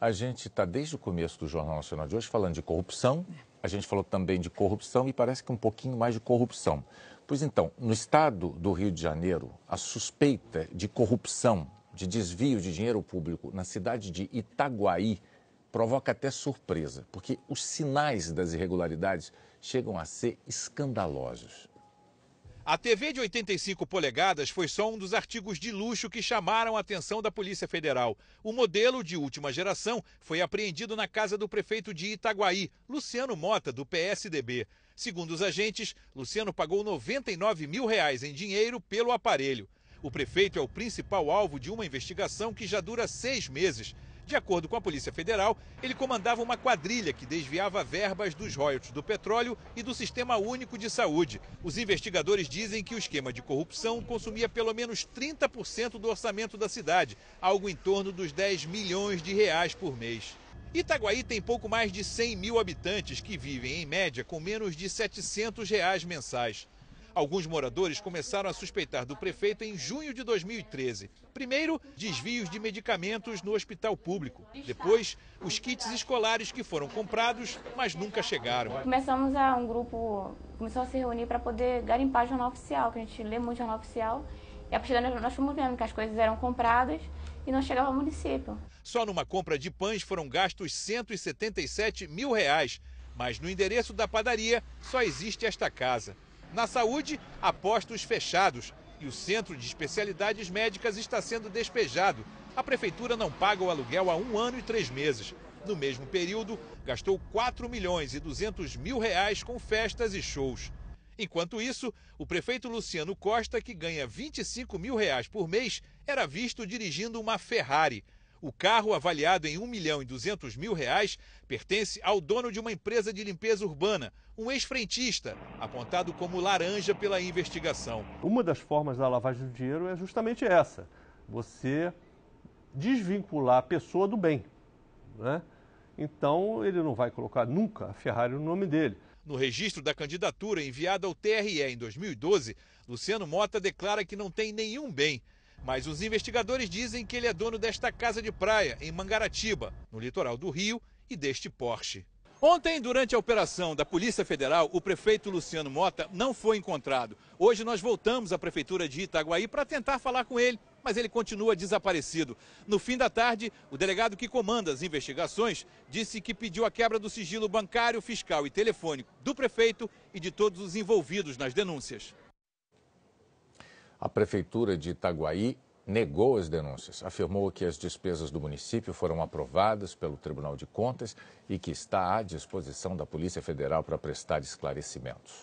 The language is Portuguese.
A gente está desde o começo do Jornal Nacional de hoje falando de corrupção. A gente falou também de corrupção e parece que um pouquinho mais de corrupção. Pois então, no estado do Rio de Janeiro, a suspeita de corrupção, de desvio de dinheiro público na cidade de Itaguaí provoca até surpresa, porque os sinais das irregularidades chegam a ser escandalosos. A TV de 85 polegadas foi só um dos artigos de luxo que chamaram a atenção da Polícia Federal. O modelo de última geração foi apreendido na casa do prefeito de Itaguaí, Luciano Mota, do PSDB. Segundo os agentes, Luciano pagou 99 mil reais em dinheiro pelo aparelho. O prefeito é o principal alvo de uma investigação que já dura seis meses. De acordo com a Polícia Federal, ele comandava uma quadrilha que desviava verbas dos royalties do petróleo e do Sistema Único de Saúde. Os investigadores dizem que o esquema de corrupção consumia pelo menos 30% do orçamento da cidade, algo em torno dos 10 milhões de reais por mês. Itaguaí tem pouco mais de 100 mil habitantes que vivem, em média, com menos de 700 reais mensais. Alguns moradores começaram a suspeitar do prefeito em junho de 2013. Primeiro, desvios de medicamentos no hospital público. Depois, os kits escolares que foram comprados, mas nunca chegaram. Começamos a um grupo, começou a se reunir para poder garimpar jornal oficial, que a gente lê muito jornal oficial. E a partir daí nós fomos vendo que as coisas eram compradas e não chegava ao município. Só numa compra de pães foram gastos 177 mil reais. Mas no endereço da padaria só existe esta casa. Na saúde, há postos fechados e o centro de especialidades médicas está sendo despejado. A prefeitura não paga o aluguel há um ano e três meses. No mesmo período, gastou 4 milhões e 200 mil reais com festas e shows. Enquanto isso, o prefeito Luciano Costa, que ganha 25 mil reais por mês, era visto dirigindo uma Ferrari. O carro, avaliado em 1 milhão e 200 mil reais, pertence ao dono de uma empresa de limpeza urbana, um ex-frentista, apontado como laranja pela investigação. Uma das formas da lavagem do dinheiro é justamente essa: você desvincular a pessoa do bem. Né? Então, ele não vai colocar nunca a Ferrari no nome dele. No registro da candidatura enviada ao TRE em 2012, Luciano Mota declara que não tem nenhum bem mas os investigadores dizem que ele é dono desta casa de praia, em Mangaratiba, no litoral do Rio, e deste Porsche. Ontem, durante a operação da Polícia Federal, o prefeito Luciano Mota não foi encontrado. Hoje nós voltamos à prefeitura de Itaguaí para tentar falar com ele, mas ele continua desaparecido. No fim da tarde, o delegado que comanda as investigações disse que pediu a quebra do sigilo bancário, fiscal e telefônico do prefeito e de todos os envolvidos nas denúncias. A Prefeitura de Itaguaí negou as denúncias. Afirmou que as despesas do município foram aprovadas pelo Tribunal de Contas e que está à disposição da Polícia Federal para prestar esclarecimentos.